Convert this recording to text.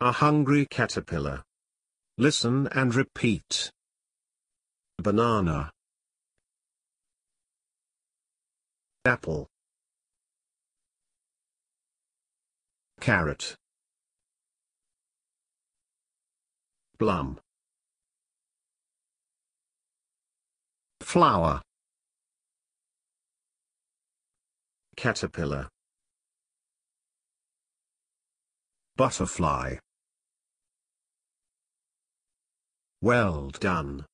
A hungry caterpillar. Listen and repeat. Banana. Apple. Carrot. Plum. Flower. Caterpillar. Butterfly. Well done.